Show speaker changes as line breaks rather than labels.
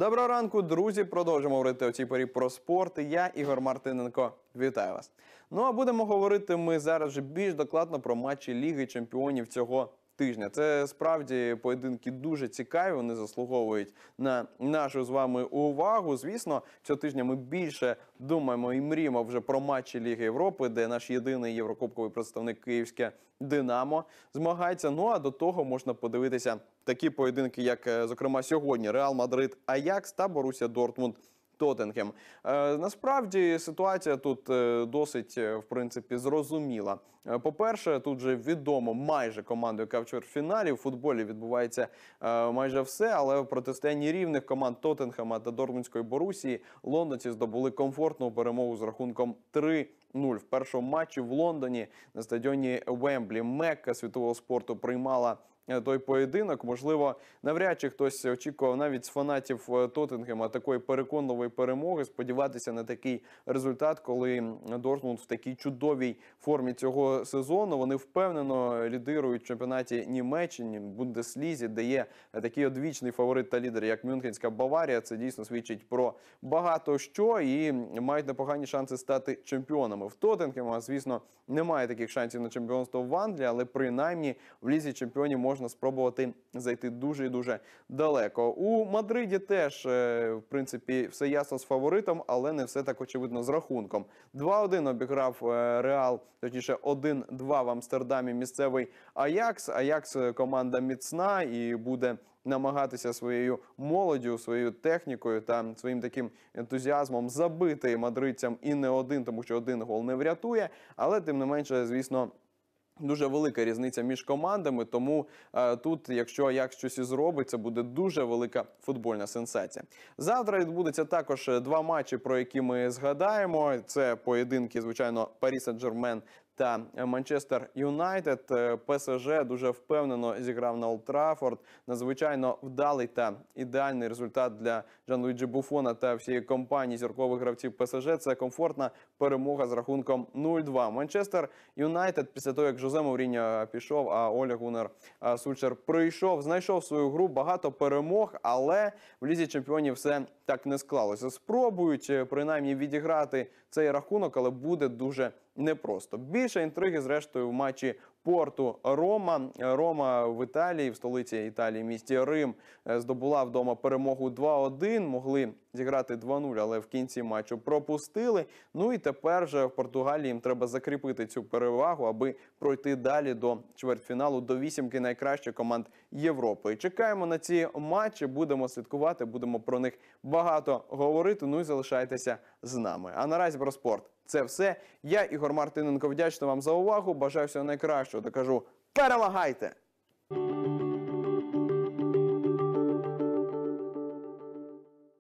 Доброго ранку, друзі. Продовжимо говорити о цій порі про спорт. Я Ігор Мартиненко. Вітаю вас. Ну а будемо говорити ми зараз більш докладно про матчі Ліги Чемпіонів цього тижня. Це справді поєдинки дуже цікаві. Вони заслуговують на нашу з вами увагу. Звісно, цього тижня ми більше думаємо і мріємо вже про матчі Ліги Європи, де наш єдиний єврокубковий представник Київське Динамо змагається. Ну а до того можна подивитися такі поєдинки, як е, зокрема сьогодні Реал Мадрид, Аякс та Боруся Дортмунд. Тоттенхем. Е, насправді ситуація тут е, досить е, в принципі зрозуміла. По-перше, тут вже відомо майже команду, яка в чвертьфіналі в футболі відбувається майже все, але в протистоянні рівних команд Тоттенхема та Дортмундської Борусії лондонці здобули комфортну перемогу з рахунком 3-0 в першому матчі в Лондоні на стадіоні Вемблі. Мекка світового спорту приймала. Е, той поєдинок. Можливо, навряд чи хтось очікував навіть з фанатів е, Тоттенгема такої переконливої перемоги. Сподіватися на такий результат, коли Дортмунд в такій чудовій формі цього сезону вони впевнено лідирують в чемпіонаті Німеччині Бундеслізі, де є такий одвічний фаворит та лідер, як Мюнхенська Баварія. Це дійсно свідчить про багато що і мають непогані шанси стати чемпіонами. В Тоттенгема, звісно, немає таких шансів на чемпіонство в Англії, але принаймні в лізі чемпіонів можна можна спробувати зайти дуже і дуже далеко. У Мадриді теж е, в принципі все ясно з фаворитом, але не все так очевидно з рахунком. 2-1 обіграв е, Реал, точніше 1-2 в Амстердамі. Місцевий Аякс. Аякс е, команда міцна і буде. Намагатися своєю молоддю, своєю технікою та своїм таким ентузіазмом забити мадридцям і не один, тому що один гол не врятує, але тим не менше, звісно. Дуже велика різниця між командами, тому е, тут, якщо як щось і зробиться, буде дуже велика футбольна сенсація. Завтра відбудеться також е, два матчі, про які ми згадаємо. Це поєдинки, звичайно, Парі Сен-Джермен та Манчестер Юнайтед. Е, ПСЖ дуже впевнено зіграв на Олд Траффорд. Надзвичайно вдалий та ідеальний результат для Жан-Луїджі Буфона та всієї компанії зіркових гравців ПСЖ. Це комфортна перемога з рахунком 0-2. Манчестер Юнайтед після того, як Жозе Мовріньо пішов, а Оля Гунер Сульчер прийшов, знайшов свою гру багато перемог, але в лізі чемпіонів все так не склалося. Спробують е, принаймні відіграти цей рахунок, але буде дуже непросто. Більше інтриги, зрештою, в матчі спорту Рома. Рома в Італії, в столиці Італії, місті Рим, е, здобула вдома перемогу 2-1, Могли зіграти 2-0, але в кінці матчу пропустили. Ну і тепер же в Португалії їм треба закріпити цю перевагу, аби пройти далі до чвертьфіналу до вісімки найкращих команд Європи. Чекаємо на ці матчі. Будемо слідкувати, будемо про них багато говорити. Ну і залишайтеся з нами. А наразі про спорт це все. Я Ігор Мартиненко вдячний вам за увагу. Бажаю всього найкращого та кажу перемагайте!